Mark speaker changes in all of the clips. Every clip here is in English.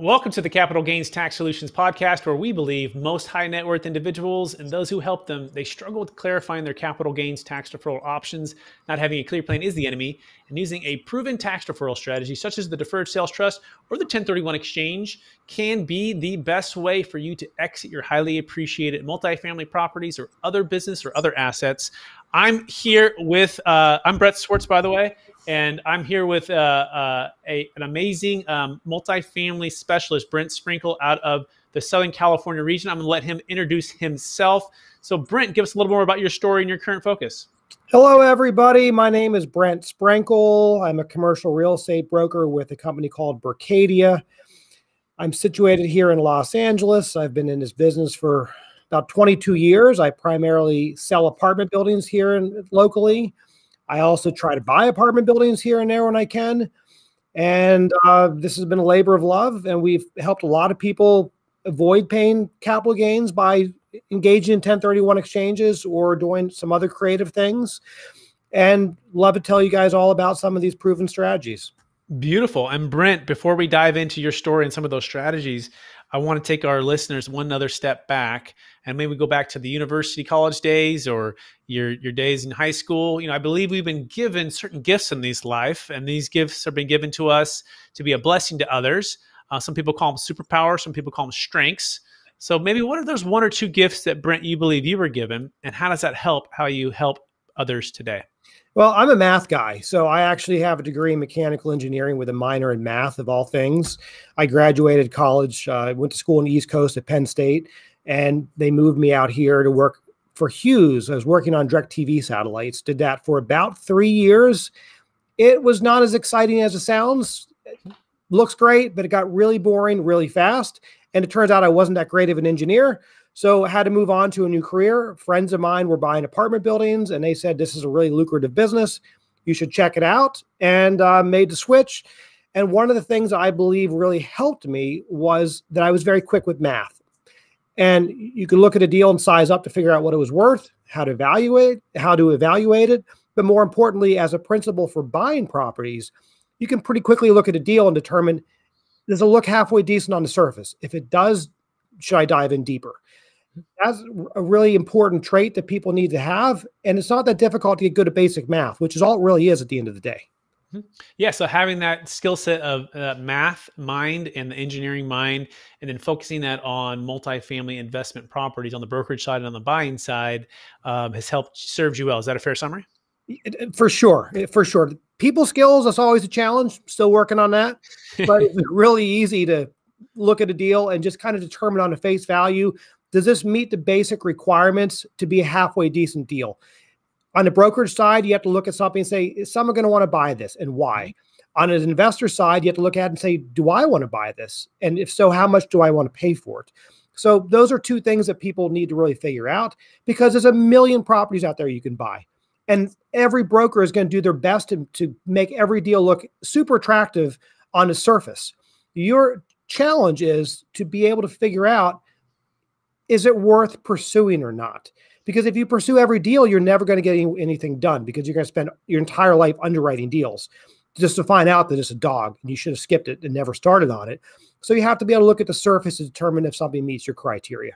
Speaker 1: Welcome to the Capital Gains Tax Solutions podcast, where we believe most high net worth individuals and those who help them, they struggle with clarifying their capital gains tax deferral options. Not having a clear plan is the enemy, and using a proven tax deferral strategy, such as the deferred sales trust or the 1031 exchange, can be the best way for you to exit your highly appreciated multifamily properties or other business or other assets. I'm here with, uh, I'm Brett Schwartz, by the way, and I'm here with uh, uh, a, an amazing um, multifamily specialist, Brent Sprinkle, out of the Southern California region. I'm going to let him introduce himself. So, Brent, give us a little more about your story and your current focus.
Speaker 2: Hello, everybody. My name is Brent Sprinkle. I'm a commercial real estate broker with a company called Bercadia. I'm situated here in Los Angeles. I've been in this business for about 22 years. I primarily sell apartment buildings here and locally. I also try to buy apartment buildings here and there when I can. And uh, this has been a labor of love, and we've helped a lot of people avoid paying capital gains by engaging in 1031 exchanges or doing some other creative things. And love to tell you guys all about some of these proven strategies.
Speaker 1: Beautiful. And Brent, before we dive into your story and some of those strategies, I want to take our listeners one other step back and maybe go back to the university college days or your your days in high school. You know, I believe we've been given certain gifts in these life, and these gifts have been given to us to be a blessing to others. Uh, some people call them superpowers, some people call them strengths. So maybe what are those one or two gifts that Brent you believe you were given, and how does that help how you help others today?
Speaker 2: Well, I'm a math guy. So I actually have a degree in mechanical engineering with a minor in math, of all things. I graduated college, uh, went to school in the East Coast at Penn State, and they moved me out here to work for Hughes. I was working on direct TV satellites, did that for about three years. It was not as exciting as it sounds. It looks great, but it got really boring really fast. And it turns out I wasn't that great of an engineer. So had to move on to a new career. Friends of mine were buying apartment buildings, and they said this is a really lucrative business. You should check it out. And uh, made the switch. And one of the things I believe really helped me was that I was very quick with math. And you could look at a deal and size up to figure out what it was worth, how to evaluate, how to evaluate it. But more importantly, as a principle for buying properties, you can pretty quickly look at a deal and determine does it look halfway decent on the surface? If it does, should I dive in deeper? That's a really important trait that people need to have. And it's not that difficult to get good at basic math, which is all it really is at the end of the day.
Speaker 1: Mm-hmm. Yeah, so having that skill set of uh, math mind and the engineering mind, and then focusing that on multifamily investment properties on the brokerage side and on the buying side um, has helped served you well. Is that a fair summary?
Speaker 2: Uh, uh, for sure, for sure. People skills is always a challenge. Still working on that, but it's really easy to look at a deal and just kind of determine on a face value does this meet the basic requirements to be a halfway decent deal? On the brokerage side, you have to look at something and say, is someone going to want to buy this and why? Mm-hmm. On an investor side, you have to look at and say, do I want to buy this? And if so, how much do I want to pay for it? So those are two things that people need to really figure out because there's a million properties out there you can buy. And every broker is going to do their best to, to make every deal look super attractive on the surface. Your challenge is to be able to figure out is it worth pursuing or not? Because if you pursue every deal, you're never going to get any, anything done because you're going to spend your entire life underwriting deals just to find out that it's a dog and you should have skipped it and never started on it. So you have to be able to look at the surface to determine if something meets your criteria.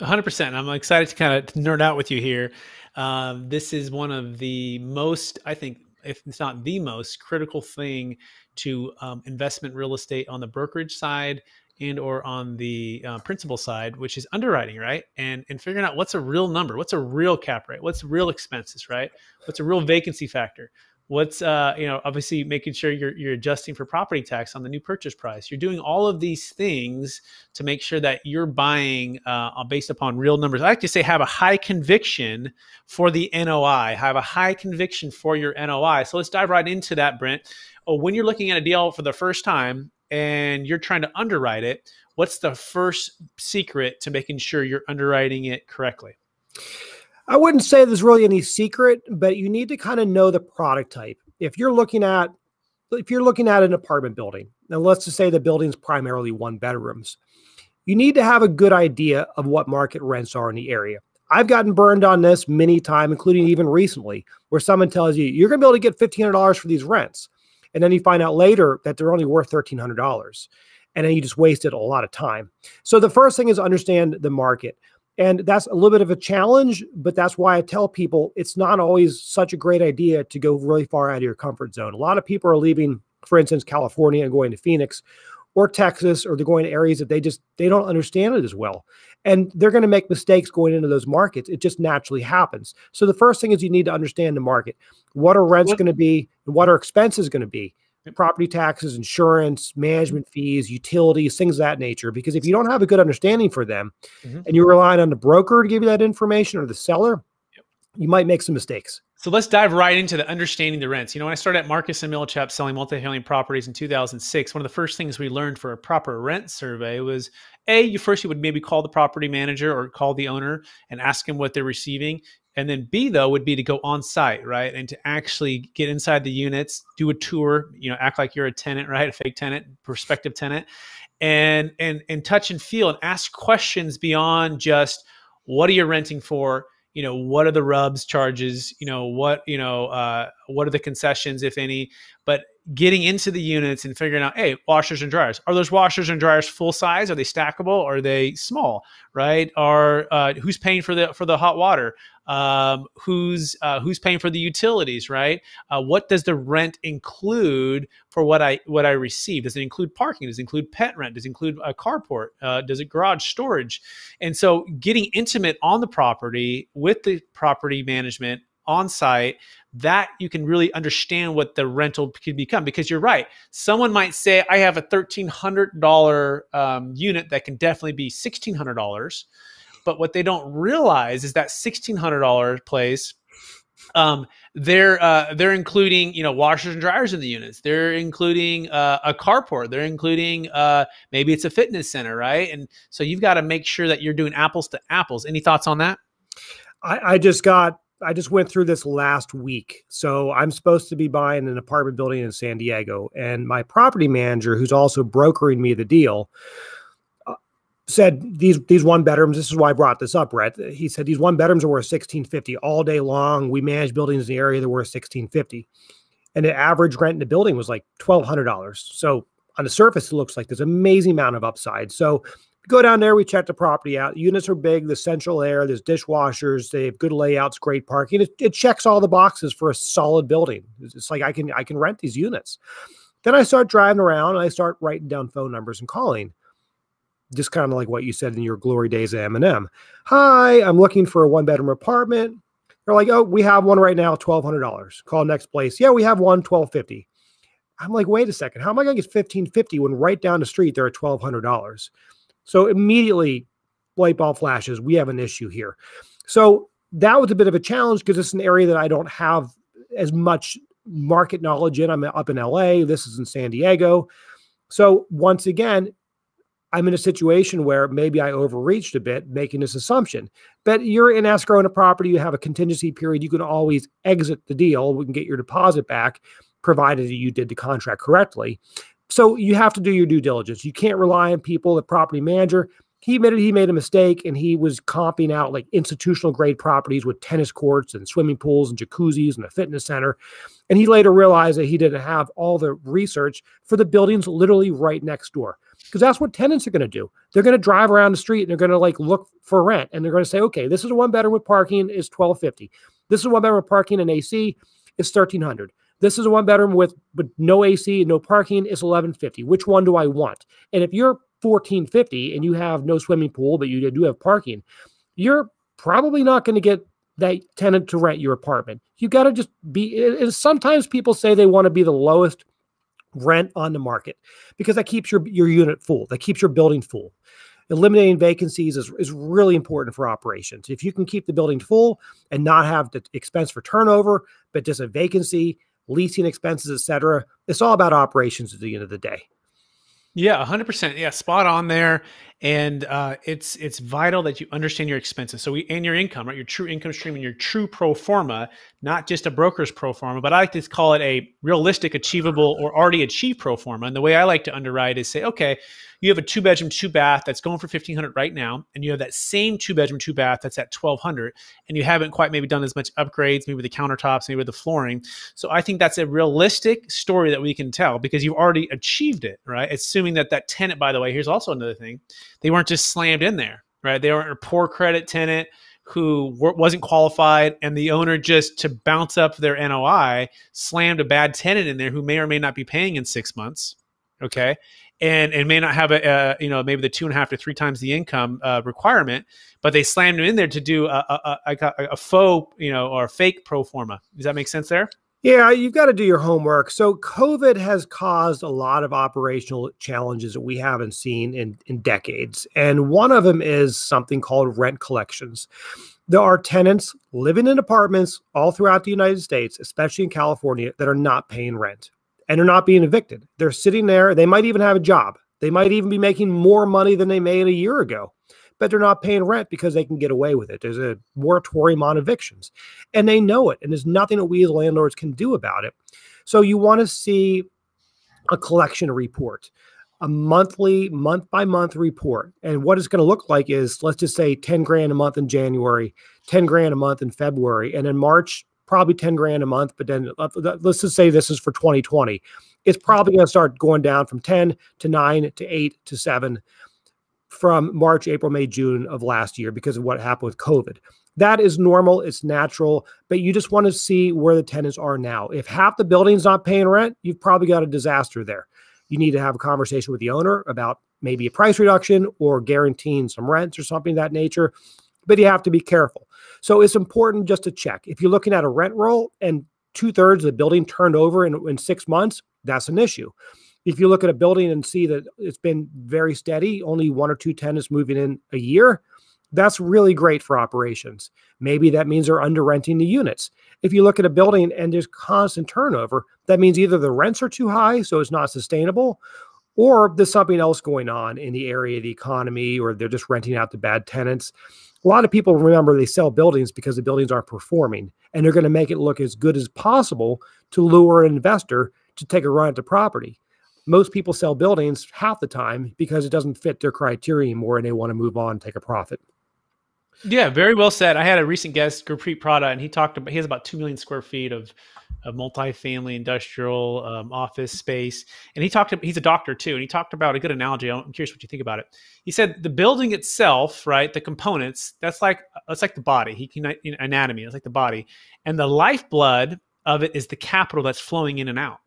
Speaker 1: 100%. I'm excited to kind of nerd out with you here. Uh, this is one of the most, I think, if it's not the most critical thing to um, investment real estate on the brokerage side and or on the uh, principal side which is underwriting right and and figuring out what's a real number what's a real cap rate what's real expenses right what's a real vacancy factor what's uh, you know obviously making sure you're, you're adjusting for property tax on the new purchase price you're doing all of these things to make sure that you're buying uh, uh based upon real numbers i like to say have a high conviction for the noi have a high conviction for your noi so let's dive right into that brent oh, when you're looking at a deal for the first time and you're trying to underwrite it, what's the first secret to making sure you're underwriting it correctly?
Speaker 2: I wouldn't say there's really any secret, but you need to kind of know the product type. If you're looking at if you're looking at an apartment building, and let's just say the building's primarily one bedrooms, you need to have a good idea of what market rents are in the area. I've gotten burned on this many times, including even recently, where someone tells you you're going to be able to get $1,500 for these rents and then you find out later that they're only worth thirteen hundred dollars, and then you just wasted a lot of time. So the first thing is understand the market. And that's a little bit of a challenge, but that's why I tell people it's not always such a great idea to go really far out of your comfort zone. A lot of people are leaving, for instance, California and going to Phoenix or Texas or they're going to areas that they just they don't understand it as well. And they're going to make mistakes going into those markets. It just naturally happens. So the first thing is you need to understand the market. What are rents going to be and what are expenses going to be? Property taxes, insurance, management mm-hmm. fees, utilities, things of that nature. Because if you don't have a good understanding for them mm-hmm. and you're relying on the broker to give you that information or the seller, you might make some mistakes.
Speaker 1: So let's dive right into the understanding the rents. You know, when I started at Marcus and Millichap selling multifamily properties in 2006, one of the first things we learned for a proper rent survey was A, you first you would maybe call the property manager or call the owner and ask them what they're receiving. And then B though would be to go on site, right? And to actually get inside the units, do a tour, you know, act like you're a tenant, right? A fake tenant, prospective tenant, and and and touch and feel and ask questions beyond just what are you renting for? you know what are the rubs charges you know what you know uh, what are the concessions if any but getting into the units and figuring out hey washers and dryers are those washers and dryers full size are they stackable are they small right are uh, who's paying for the for the hot water um, who's uh, who's paying for the utilities, right? Uh, what does the rent include for what I what I receive? Does it include parking? Does it include pet rent? Does it include a carport? Uh, does it garage storage? And so, getting intimate on the property with the property management on site that you can really understand what the rental could become because you're right someone might say i have a $1300 um, unit that can definitely be $1600 but what they don't realize is that $1,600 place um, they're uh, they're including you know washers and dryers in the units. They're including uh, a carport. They're including uh, maybe it's a fitness center, right? And so you've got to make sure that you're doing apples to apples. Any thoughts on that?
Speaker 2: I, I just got I just went through this last week. So I'm supposed to be buying an apartment building in San Diego, and my property manager, who's also brokering me the deal, said these these one bedrooms. This is why I brought this up, Brett. He said these one bedrooms are worth sixteen fifty all day long. We manage buildings in the area that were sixteen fifty, and the average rent in the building was like twelve hundred dollars. So on the surface, it looks like there's amazing amount of upside. So go down there, we check the property out. Units are big, the central air, there's dishwashers, they have good layouts, great parking. It, it checks all the boxes for a solid building. It's, it's like I can I can rent these units. Then I start driving around and I start writing down phone numbers and calling just kind of like what you said in your glory days at Eminem. Hi, I'm looking for a one bedroom apartment. They're like, oh, we have one right now, twelve hundred dollars. Call next place. Yeah, we have one, twelve fifty. I'm like, wait a second, how am I gonna get fifteen fifty when right down the street they're at twelve hundred dollars? So immediately, light bulb flashes. We have an issue here. So that was a bit of a challenge because it's an area that I don't have as much market knowledge in. I'm up in LA. This is in San Diego. So once again, I'm in a situation where maybe I overreached a bit making this assumption. But you're in escrow on a property, you have a contingency period, you can always exit the deal. We can get your deposit back, provided that you did the contract correctly. So you have to do your due diligence. You can't rely on people, the property manager. He admitted he made a mistake and he was comping out like institutional grade properties with tennis courts and swimming pools and jacuzzis and a fitness center. And he later realized that he didn't have all the research for the buildings literally right next door because that's what tenants are going to do. They're going to drive around the street and they're going to like look for rent and they're going to say, okay, this is a one bedroom with parking is twelve fifty. This is a one bedroom with parking and AC is thirteen hundred. This is a one bedroom with but no AC, no parking is eleven fifty. Which one do I want? And if you're fourteen fifty and you have no swimming pool but you do have parking, you're probably not going to get that tenant to rent your apartment. You got to just be. sometimes people say they want to be the lowest rent on the market because that keeps your, your unit full, that keeps your building full. Eliminating vacancies is, is really important for operations. If you can keep the building full and not have the expense for turnover, but just a vacancy, leasing expenses, et cetera, it's all about operations at the end of the day.
Speaker 1: Yeah, 100%. Yeah, spot on there and uh, it's it's vital that you understand your expenses. So we and your income, right? Your true income stream and your true pro forma, not just a broker's pro forma, but I like to call it a realistic, achievable, or already achieved pro forma. And the way I like to underwrite is say, okay, you have a two bedroom, two bath that's going for fifteen hundred right now, and you have that same two bedroom, two bath that's at twelve hundred, and you haven't quite maybe done as much upgrades, maybe with the countertops, maybe with the flooring. So I think that's a realistic story that we can tell because you've already achieved it, right? Assuming that that tenant, by the way, here's also another thing they weren't just slammed in there, right? They were a poor credit tenant who wasn't qualified, and the owner just to bounce up their NOI slammed a bad tenant in there who may or may not be paying in six months. Okay, and and may not have a you know maybe the two and a half to three times the income uh, requirement, but they slammed him in there to do a a, a, a faux you know or fake pro forma. Does that make sense there?
Speaker 2: Yeah, you've got to do your homework. So, COVID has caused a lot of operational challenges that we haven't seen in, in decades. And one of them is something called rent collections. There are tenants living in apartments all throughout the United States, especially in California, that are not paying rent and are not being evicted. They're sitting there. They might even have a job, they might even be making more money than they made a year ago but they're not paying rent because they can get away with it. There's a moratorium on evictions, and they know it, and there's nothing that we as landlords can do about it. So you want to see a collection report, a monthly, month by month report. And what it's going to look like is let's just say 10 grand a month in January, 10 grand a month in February, and in March, probably 10 grand a month. But then uh, let's just say this is for 2020. It's probably going to start going down from 10 to 9 to 8 to 7 from March, April, May, June of last year because of what happened with COVID. That is normal, it's natural, but you just want to see where the tenants are now. If half the building's not paying rent, you've probably got a disaster there. You need to have a conversation with the owner about maybe a price reduction or guaranteeing some rents or something of that nature, but you have to be careful. So it's important just to check. If you're looking at a rent roll and two thirds of the building turned over in, in six months, that's an issue if you look at a building and see that it's been very steady, only one or two tenants moving in a year, that's really great for operations. Maybe that means they're under renting the units. If you look at a building and there's constant turnover, that means either the rents are too high, so it's not sustainable, or there's something else going on in the area, the economy, or they're just renting out to bad tenants. A lot of people remember they sell buildings because the buildings aren't performing and they're going to make it look as good as possible to lure an investor to take a run at the property most people sell buildings half the time because it doesn't fit their criteria anymore and they want to move on and take a profit.
Speaker 1: Yeah, very well said. I had a recent guest, Gurpreet Prada, and he talked about he has about two million square feet of multi multifamily industrial um, office space, and he talked. He's a doctor too, and he talked about a good analogy. I'm curious what you think about it. He said the building itself, right, the components, that's like that's like the body. He can anatomy. It's like the body, and the lifeblood of it is the capital that's flowing in and out.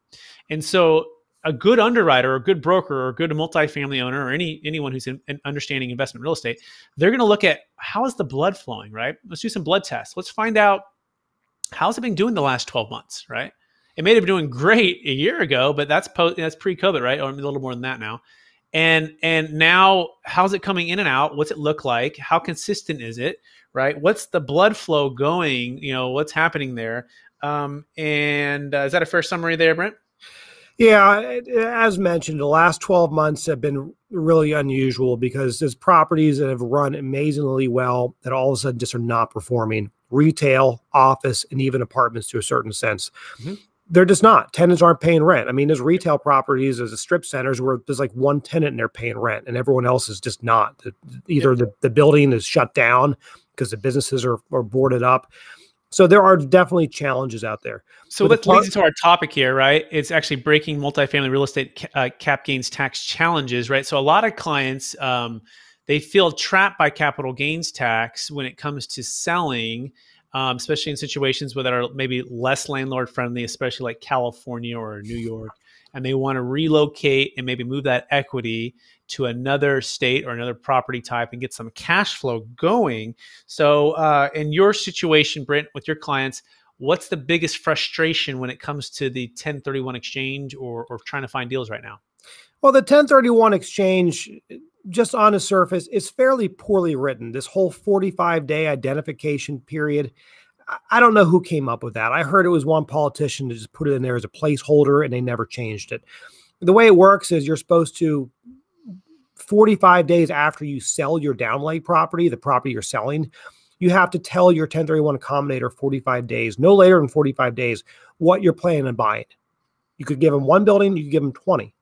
Speaker 1: And so a good underwriter or a good broker or a good multifamily owner or any anyone who's in, in understanding investment real estate, they're going to look at how is the blood flowing, right? Let's do some blood tests. Let's find out how's it been doing the last 12 months, right? It may have been doing great a year ago, but that's post that's pre-COVID, right? Or a little more than that now. And and now how's it coming in and out? What's it look like? How consistent is it? Right? What's the blood flow going? You know, what's happening there? Um, and uh, is that a fair summary there, Brent?
Speaker 2: Yeah, as mentioned, the last 12 months have been really unusual because there's properties that have run amazingly well that all of a sudden just are not performing retail, office, and even apartments to a certain sense. Mm-hmm. They're just not. Tenants aren't paying rent. I mean, there's retail properties, there's strip centers where there's like one tenant and they're paying rent, and everyone else is just not. either the, the building is shut down because the businesses are, are boarded up so there are definitely challenges out there. So that leads to
Speaker 1: our topic here, right? It's actually breaking multifamily real estate ca- uh, cap gains tax challenges, right? So a lot of clients um, they feel trapped by capital gains tax when it comes to selling, um, especially in situations where that are maybe less landlord friendly, especially like California or New York, and they want to relocate and maybe move that equity to another state or another property type and get some cash flow going. So, uh, in your situation, Brent, with your clients, what's the biggest frustration when it comes to the 1031 exchange or, or trying to find deals right now?
Speaker 2: Well, the 1031 exchange, just on the surface, is fairly poorly written. This whole 45 day identification period. I don't know who came up with that. I heard it was one politician to just put it in there as a placeholder and they never changed it. The way it works is you're supposed to 45 days after you sell your downlay property, the property you're selling, you have to tell your 1031 accommodator 45 days, no later than 45 days, what you're planning on buying. You could give them one building, you could give them 20,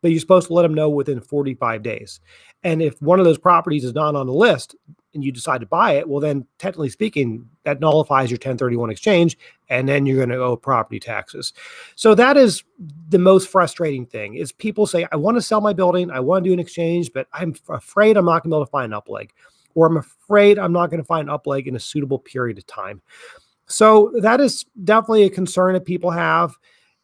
Speaker 2: but you're supposed to let them know within 45 days. And if one of those properties is not on the list, and you decide to buy it, well, then technically speaking, that nullifies your 1031 exchange, and then you're going to owe property taxes. So that is the most frustrating thing is people say, I want to sell my building, I want to do an exchange, but I'm afraid I'm not going to be able to find an upleg, or I'm afraid I'm not going to find an upleg in a suitable period of time. So that is definitely a concern that people have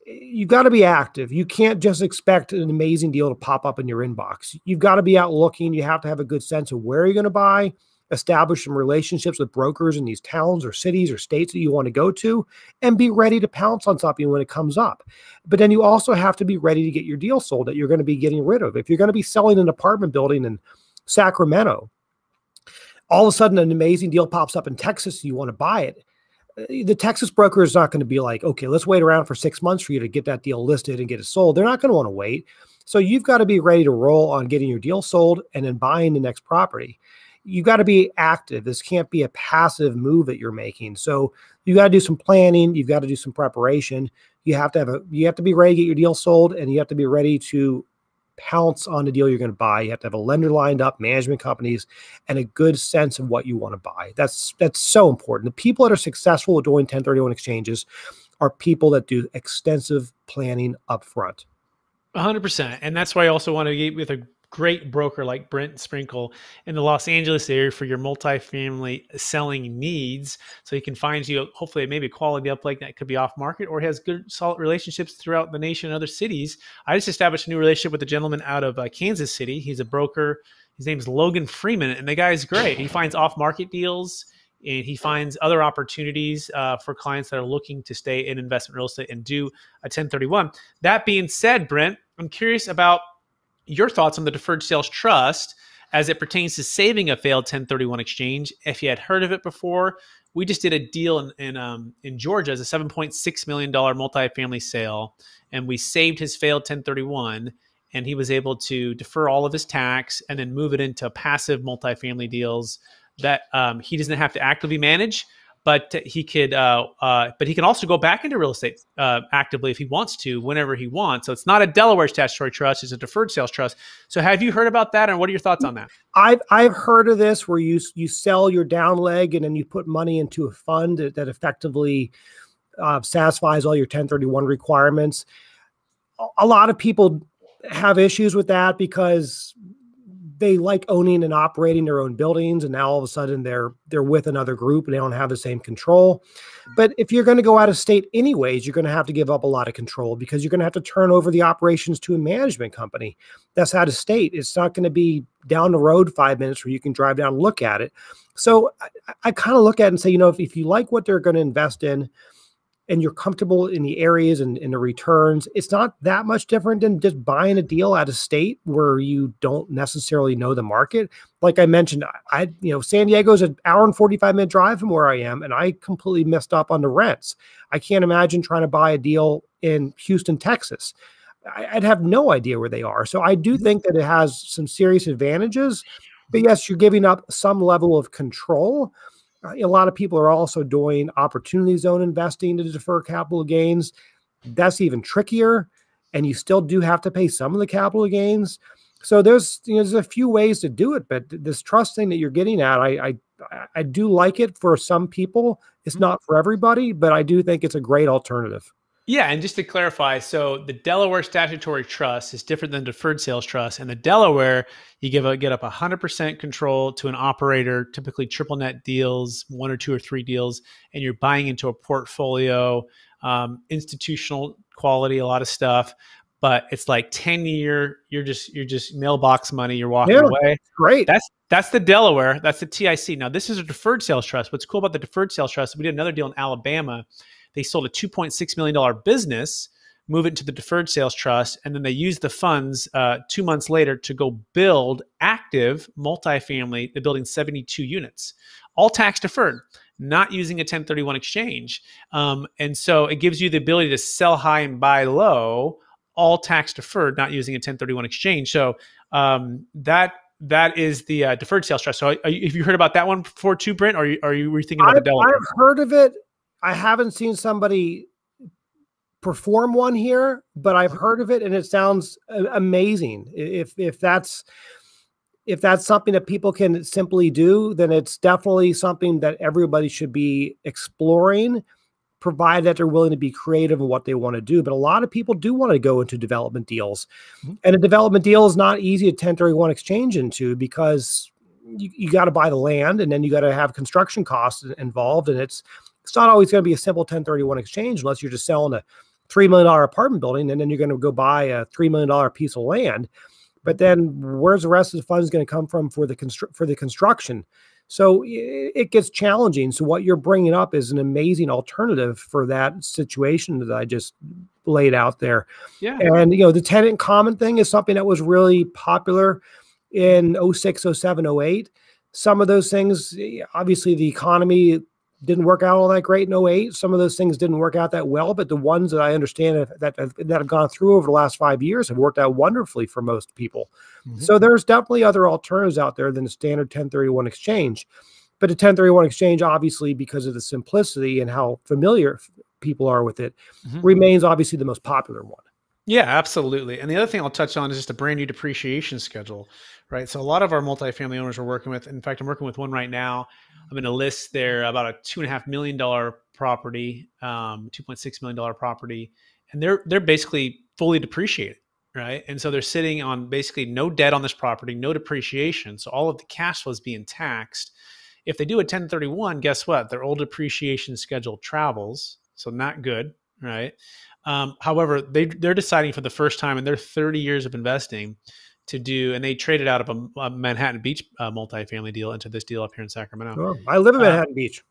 Speaker 2: you've got to be active. You can't just expect an amazing deal to pop up in your inbox. You've got to be out looking. You have to have a good sense of where you're going to buy, establish some relationships with brokers in these towns or cities or states that you want to go to and be ready to pounce on something when it comes up. But then you also have to be ready to get your deal sold that you're going to be getting rid of. If you're going to be selling an apartment building in Sacramento, all of a sudden an amazing deal pops up in Texas and you want to buy it. Eh, the Texas broker is not going to be like, okay, let's wait around for six months for you to get that deal listed and get it sold. They're not going to want to wait. So you've got to be ready to roll on getting your deal sold and then buying the next property you got to be active. This can't be a passive move that you're making. So you got to do some planning. You've got to do some preparation. You have to have a you have to be ready to get your deal sold, and you have to be ready to pounce on the deal you're going to buy. You have to have a lender lined up, management companies, and a good sense of what you want to buy. That's that's so important. The people that are successful at doing 1031 exchanges are people that do extensive planning up front.
Speaker 1: 100% and that's why i also want to get with a great broker like Brent Sprinkle in the Los Angeles area for your multifamily selling needs. So he can find you, hopefully, maybe a quality like that could be off market or has good, solid relationships throughout the nation and other cities. I just established a new relationship with a gentleman out of uh, Kansas City. He's a broker. His name is Logan Freeman, and the guy is great. He finds off market deals and he finds other opportunities uh, for clients that are looking to stay in investment real estate and do a 1031. That being said, Brent, I'm curious about your thoughts on the deferred sales trust as it pertains to saving a failed 1031 exchange. If you had heard of it before, we just did a deal in in, um, in Georgia as a 7.6 million dollar multifamily sale, and we saved his failed 1031, and he was able to defer all of his tax and then move it into passive multifamily deals that um, he doesn't have to actively manage but he could uh, uh, but he can also go back into real estate uh, actively if he wants to whenever he wants so it's not a delaware statutory trust it's a deferred sales trust so have you heard about that and what are your thoughts on that
Speaker 2: i've i've heard of this where you you sell your down leg and then you put money into a fund that, that effectively uh, satisfies all your 1031 requirements a lot of people have issues with that because they like owning and operating their own buildings and now all of a sudden they're they're with another group and they don't have the same control but if you're going to go out of state anyways you're going to have to give up a lot of control because you're going to have to turn over the operations to a management company that's out of state it's not going to be down the road five minutes where you can drive down and look at it so i, I kind of look at it and say you know if, if you like what they're going to invest in and you're comfortable in the areas and, in the returns, it's not that much different than just buying a deal out of state where you don't necessarily know the market. Like I mentioned, I, you know San Diego's an hour and 45 minute drive from where I am, and I completely messed up on the rents. I can't imagine trying to buy a deal in Houston, Texas. I'd have no idea where they are. So I do mm-hmm. think that it has some serious advantages. But yes, you're giving up some level of control uh, a lot of people are also doing opportunity zone investing to defer capital gains. That's even trickier, and you still do have to pay some of the capital gains. So there's you know, there's a few ways to do it, but this trust thing that you're getting at, I I, I do like it for some people. It's mm-hmm. not for everybody, but I do think it's a great alternative.
Speaker 1: Yeah, and just to clarify, so the Delaware statutory trust is different than deferred sales trust. And the Delaware, you give a, get up 100% control to an operator, typically triple net deals, one or two or three deals, and you're buying into a portfolio, um, institutional quality, a lot of stuff. But it's like 10 year, you're just you're just mailbox money, you're walking yeah, away. Great. That's that's the Delaware, that's the TIC. Now this is a deferred sales trust. What's cool about the deferred sales trust, we did another deal in Alabama they sold a $2.6 million business, move it into the deferred sales trust, and then they use the funds uh, two months later to go build active multifamily. They're building 72 units, all tax deferred not using a 1031 exchange. Um, and so it gives you the ability to sell high and buy low, all tax deferred, not using a 1031 exchange. So um, that that is the uh, deferred sales trust. So have you heard about that one before too, Brent? Or are you, are you were you thinking about I've, the Delaware?
Speaker 2: I've heard of it. I haven't seen somebody perform one here, but I've heard of it and it sounds uh, amazing. If if that's if that's something that people can simply do, then it's definitely something that everybody should be exploring, provided that they're willing to be creative in what they want to do. But a lot of people do want to go into development deals. Mm-hmm. And a development deal is not easy to 1031 exchange into because you, you got to buy the land and then you got to have construction costs involved. And it's it's not always going to be a simple 1031 exchange unless you're just selling a $3 million apartment building and then you're going to go buy a $3 million piece of land. But then where's the rest of the funds going to come from for the constru- for the construction? So it gets challenging. So what you're bringing up is an amazing alternative for that situation that I just laid out there. Yeah. And you know, the tenant common thing is something that was really popular in 06, 07, 08. Some of those things, eh, obviously the economy didn't work out all that great in 08. Some of those things didn't work out that well, but the ones that I understand that have, that have gone through over the last five years have worked out wonderfully for most people. Mm-hmm. So there's definitely other alternatives out there than the standard 1031 exchange. But a 1031 exchange, obviously, because of the simplicity and how familiar people are with it, mm-hmm. remains obviously the most popular one.
Speaker 1: Yeah, absolutely. And the other thing I'll touch on is just a brand new depreciation schedule right? So a lot of our multifamily owners we're working with, in fact, I'm working with one right now. I'm going to list there about a two and a half million dollar property, um, two point six million dollar property, and they're they're basically fully depreciated, right? And so they're sitting on basically no debt on this property, no depreciation. So all of the cash flow is being taxed. If they do a 1031, guess what? Their old depreciation schedule travels, so not good, right? Um, however, they they're deciding for the first time in their 30 years of investing to do, and they traded out of a, a Manhattan Beach uh, multifamily deal into this deal up here in Sacramento. Oh, I live in um, Manhattan um, Beach.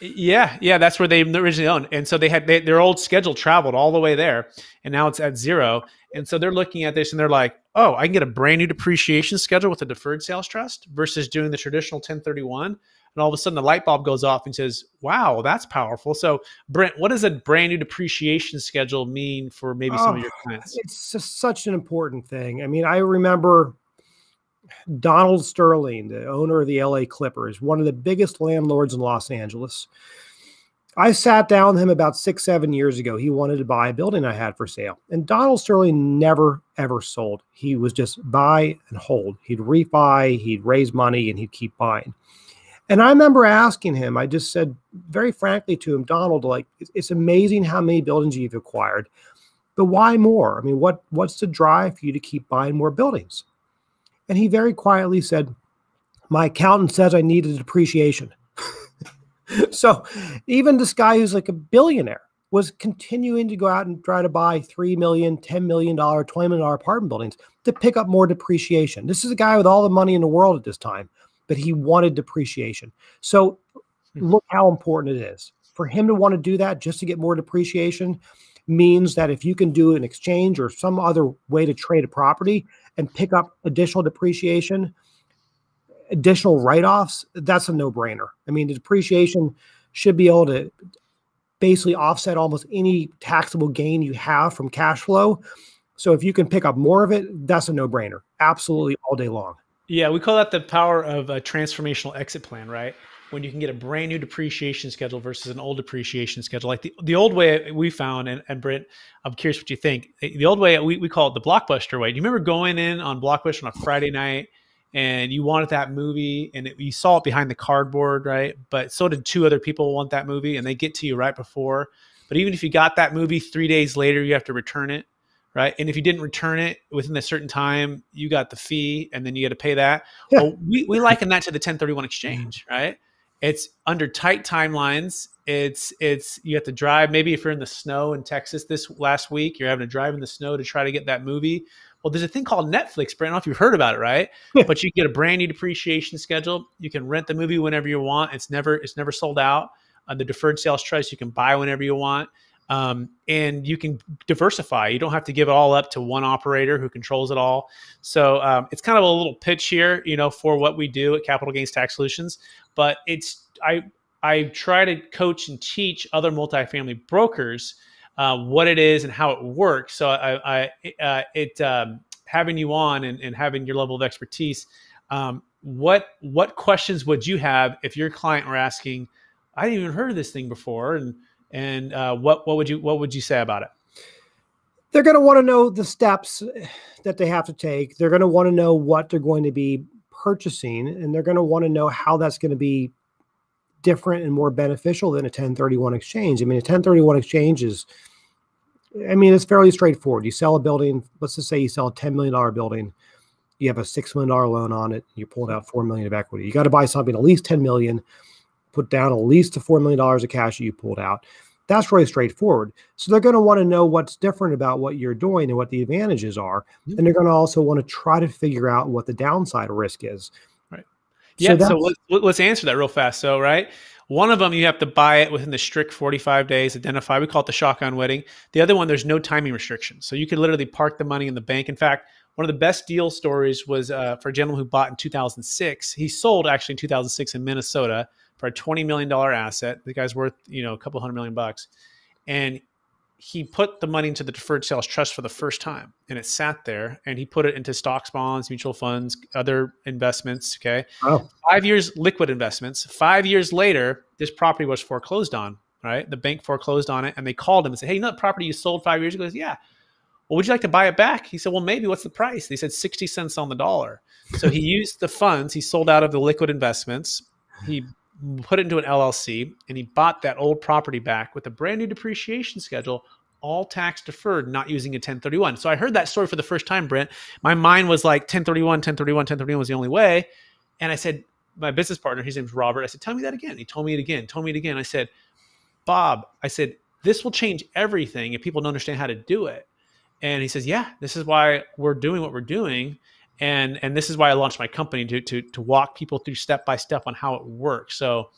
Speaker 1: Yeah, yeah, that's where they originally owned, and so they had they, their old schedule traveled all the way there, and now it's at zero. And so they're looking at this, and they're like, "Oh, I can get a brand new depreciation schedule with a deferred sales trust versus doing the traditional 1031." and all of a sudden the light bulb goes off and says, "Wow, that's powerful." So, Brent, what does a brand new depreciation schedule mean for maybe oh, some of your oh, clients?
Speaker 2: It's just such an important thing. I mean, I remember Donald Sterling, the owner of the LA Clippers, one of the biggest landlords in Los Angeles. I sat down with him about six, seven years ago. He wanted to buy a building I had for sale. And Donald Sterling never, ever sold. He was just buy and hold. He'd refi, he'd raise money, and he'd keep buying. And I remember asking him, I just said very frankly to him, Donald, like it's amazing how many buildings you've acquired, but why more? I mean, what what's the drive for you to keep buying more buildings? And he very quietly said, My accountant says I needed depreciation. so even this guy who's like a billionaire was continuing to go out and try to buy $3 million, $10 million, $20 million apartment buildings to pick up more depreciation. This is a guy with all the money in the world at this time but he wanted depreciation. So hmm. look how important it is for him to want to do that just to get more depreciation means that if you can do an exchange or some other way to trade a property and pick up additional depreciation additional write-offs that's a no-brainer i mean the depreciation should be able to basically offset almost any taxable gain you have from cash flow so if you can pick up more of it that's a no-brainer absolutely all day long
Speaker 1: yeah, we call that the power of a transformational exit plan, right? When you can get a brand new depreciation schedule versus an old depreciation schedule. Like the, the old way we found, and, and Brent, I'm curious what you think. The old way, we, we call it the blockbuster way. Do you remember going in on Blockbuster on a Friday night and you wanted that movie and it, you saw it behind the cardboard, right? But so did two other people want that movie and they get to you right before. But even if you got that movie three days later, you have to return it right? And if you didn't return it within a certain time, you got the fee and then you got to pay that. Yeah. Well, we, we liken that to the 1031 exchange, right? It's under tight timelines. It's it's you have to drive. Maybe if you're in the snow in Texas this last week, you're having to drive in the snow to try to get that movie. Well, there's a thing called Netflix, I don't know if you've heard about it, right? but you get a brand new depreciation schedule. You can rent the movie whenever you want. It's never it's never sold out. Uh, the deferred sales trust you can buy whenever you want um, and you can diversify. You don't have to give it all up to one operator who controls it all. So um, it's kind of a little pitch here, you know, for what we do at Capital Gains Tax Solutions. But it's I I try to coach and teach other multifamily brokers uh, what it is and how it works. So I, I uh, it um, having you on and, and, having your level of expertise. Um, what what questions would you have if your client were asking? I didn't even heard of this thing before, and and uh, what what would you what would you say about it?
Speaker 2: They're going to want to know the steps that they have to take. They're going to want to know what they're going to be purchasing, and they're going to want to know how that's going to be different and more beneficial than a 1031 exchange. I mean, a 1031 exchange is, I mean, it's fairly straightforward. You sell a building, let's just say you sell a $10 million building, you have a $6 million loan on it, you pulled out $4 million of equity. You got to buy something at least $10 million put down at least to $4 million of cash that you pulled out. That's really straightforward. So they're going to want to know what's different about what you're doing and what the advantages are. And they're going to also want to try to figure out what the downside risk is. Right. Yeah. So, so
Speaker 1: let's, let's answer that real fast. So, right. One of them, you have to buy it within the strict 45 days, identify. We call it the shotgun wedding. The other one, there's no timing restrictions. So you can literally park the money in the bank. In fact, one of the best deal stories was uh, for a gentleman who bought in 2006. He sold actually in 2006 in Minnesota for a 20 million dollar asset. The guy's worth you know a couple hundred million bucks, and he put the money into the deferred sales trust for the first time, and it sat there. And he put it into stocks, bonds, mutual funds, other investments. Okay, oh. five years liquid investments. Five years later, this property was foreclosed on. Right, the bank foreclosed on it, and they called him and said, "Hey, you know that property you sold five years ago?" He goes, "Yeah." well, would you like to buy it back? He said, well, maybe. What's the price? They said 60 cents on the dollar. So he used the funds. He sold out of the liquid investments. He put it into an LLC and he bought that old property back with a brand new depreciation schedule, all tax deferred, not using a 1031. So I heard that story for the first time, Brent. My mind was like 1031, 1031, 1031 was the only way. And I said, my business partner, his name's Robert. I said, tell me that again. He told me it again, told me it again. I said, Bob, I said, this will change everything if people don't understand how to do it and he says yeah this is why we're doing what we're doing and and this is why i launched my company to to, to walk people through step by step on how it works so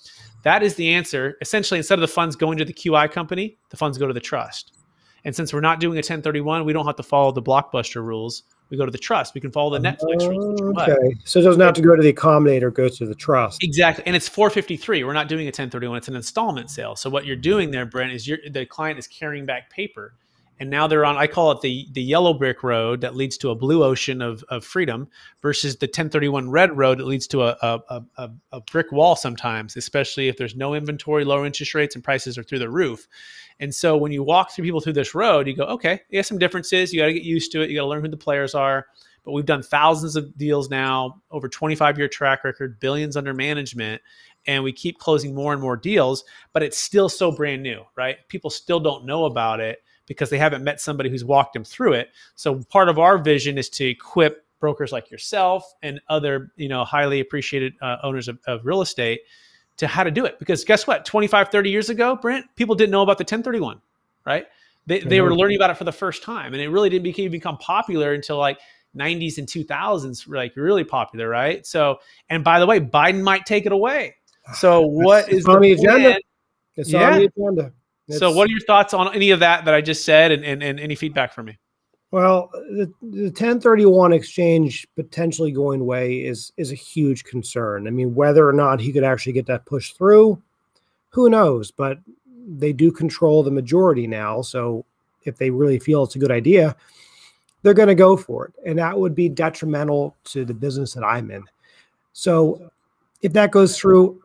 Speaker 1: that is the answer essentially instead of the funds going to the qi company the funds go to the trust and since we're not doing a 1031 we don't have to follow the blockbuster rules we go to the trust. We can follow the Netflix rules.
Speaker 2: Okay. So it doesn't have to go to the accommodator, goes to the trust.
Speaker 1: Exactly. And it's 453. We're not doing a 1031, it's an installment sale. So what you're doing there, Brent, is the client is carrying back paper and now they're on i call it the the yellow brick road that leads to a blue ocean of, of freedom versus the 1031 red road that leads to a, a, a, a brick wall sometimes especially if there's no inventory lower interest rates and prices are through the roof and so when you walk through people through this road you go okay you have some differences you got to get used to it you got to learn who the players are but we've done thousands of deals now over 25 year track record billions under management and we keep closing more and more deals but it's still so brand new right people still don't know about it because they haven't met somebody who's walked them through it. So part of our vision is to equip brokers like yourself and other you know highly appreciated uh, owners of, of real estate to how to do it because guess what 25 30 years ago brent people didn't know about the 1031 right they, they were learning about it for the first time and it really didn't become, become popular until like 90s and 2000s like really popular right so and by the way biden might take it away so what is the, the agenda it's yeah. on the agenda so, what are your thoughts on any of that that I just said, and, and, and any feedback from me?
Speaker 2: Well, the, the 1031 exchange potentially going away is is a huge concern. I mean, whether or not he could actually get that pushed through, who knows? But they do control the majority now, so if they really feel it's a good idea, they're going to go for it, and that would be detrimental to the business that I'm in. So if that goes through,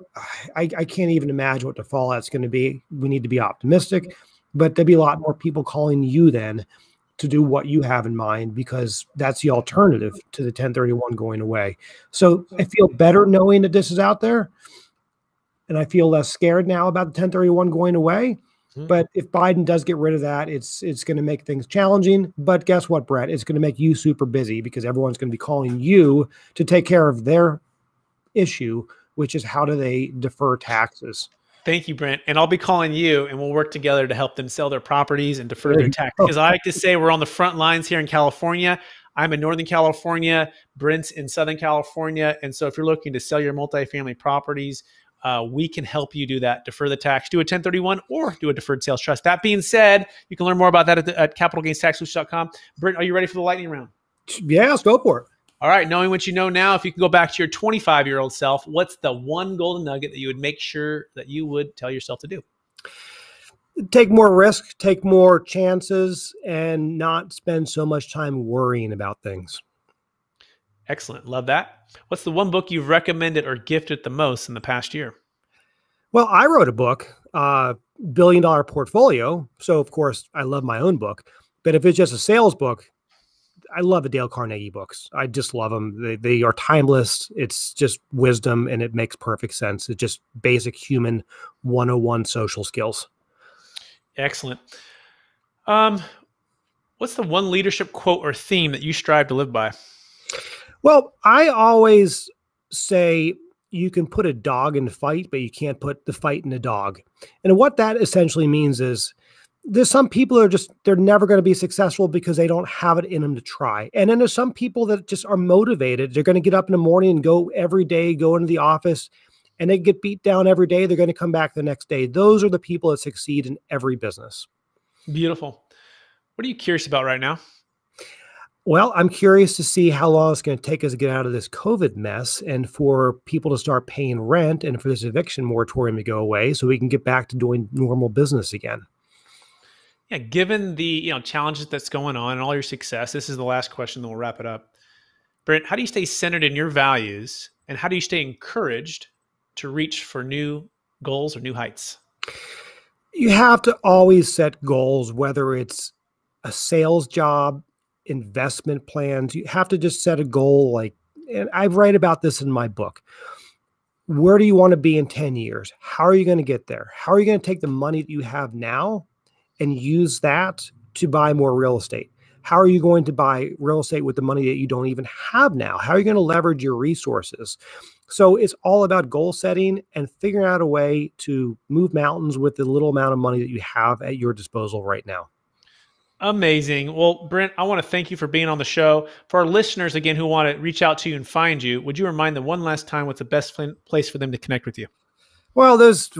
Speaker 2: I, I can't even imagine what the fallout's going to be. We need to be optimistic, but there'd be a lot more people calling you then to do what you have in mind because that's the alternative to the 1031 going away. So I feel better knowing that this is out there. And I feel less scared now about the 1031 going away. Hmm. But if Biden does get rid of that, it's it's going to make things challenging. But guess what, Brett? It's going to make you super busy because everyone's going to be calling you to take care of their issue, which is how do they defer taxes?
Speaker 1: Thank you, Brent. And I'll be calling you and we'll work together to help them sell their properties and defer their tax. Because I like to say we're on the front lines here in California. I'm in Northern California, Brent's in Southern California. And so if you're looking to sell your multifamily properties, uh, we can help you do that. Defer the tax, do a 1031 or do a deferred sales trust. That being said, you can learn more about that at, the, at Brent, are you ready for the lightning round?
Speaker 2: Yeah, go for it.
Speaker 1: All right, knowing what you know now, if you can go back to your 25 year old self, what's the one golden nugget that you would make sure that you would tell yourself to do?
Speaker 2: Take more risk, take more chances, and not spend so much time worrying about things.
Speaker 1: Excellent. Love that. What's the one book you've recommended or gifted the most in the past year?
Speaker 2: Well, I wrote a book, uh, Billion Dollar Portfolio. So, of course, I love my own book. But if it's just a sales book, I love the Dale Carnegie books. I just love them. They, they are timeless. It's just wisdom and it makes perfect sense. It's just basic human 101 social skills.
Speaker 1: Excellent. Um, what's the one leadership quote or theme that you strive
Speaker 2: to live by? Well, I always say you can put a dog in the fight, but you can't put the fight in a dog. And what that essentially means is there's some people are just they're never going to be successful because they don't have it in them to try. And then there's some people that just are motivated. They're going to get up in the morning and go every day, go into the office, and they get beat down every day. They're going to come back the next day. Those are the people that succeed in every business.
Speaker 1: Beautiful. What are you curious about right now?
Speaker 2: Well, I'm curious to see how long it's going to take us to get out of this COVID mess and for people to start paying rent and for this eviction moratorium to go away so we can get back to doing normal business again.
Speaker 1: Yeah, given the you know challenges that's going on and all your success, this is the last question. that we'll wrap it up. Brent, how do you stay centered in your values, and how do you stay encouraged to reach for new goals or new heights?
Speaker 2: You have to always set goals, whether it's a sales job, investment plans. You have to just set a goal. Like, and I write about this in my book. Where do you want to be in 10 years? How are you going to get there? How are you going to take the money that you have now and use that to buy more real estate? How are you going to buy real estate with the money that you don't even have now? How are you going to leverage your resources? So it's all about goal setting and figuring out a way to move mountains with the little amount of money that you have at your disposal right now.
Speaker 1: Amazing. Well, Brent, I want to thank you for being on the show. For our listeners, again, who want to reach out to you and find you, would you remind them one last time what's the best place for them to connect with you?
Speaker 2: Well, there's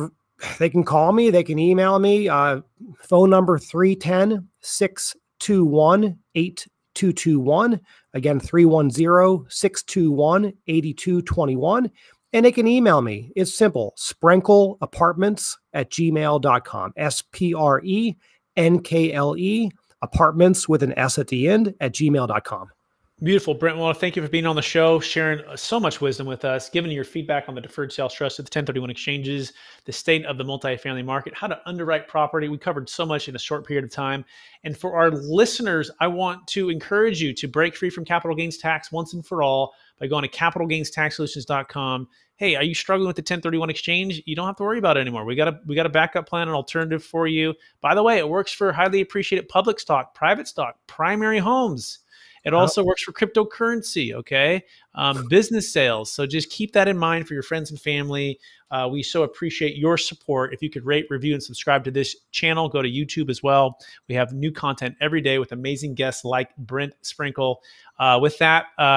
Speaker 2: they can call me, they can email me. Uh, phone number 310 621 8221. Again, 310 621 8221. And they can email me. It's simple sprinkle apartments at gmail.com. S P R E N K L E apartments with an S at the end at gmail.com.
Speaker 1: Beautiful, Brent. Well, thank you for being on the show, sharing so much wisdom with us, giving your feedback on the deferred sales trust of the 1031 exchanges, the state of the multifamily market, how to underwrite property. We covered so much in a short period of time. And for our listeners, I want to encourage you to break free from capital gains tax once and for all by going to capitalgainstaxsolutions.com. Hey, are you struggling with the 1031 exchange? You don't have to worry about it anymore. We got a we got a backup plan, an alternative for you. By the way, it works for highly appreciated public stock, private stock, primary homes it also works for cryptocurrency, okay? Um, business sales. So just keep that in mind for your friends and family. Uh, we so appreciate your support. If you could rate, review, and subscribe to this channel, go to YouTube as well. We have new content every day with amazing guests like Brent Sprinkle. Uh, with that, uh,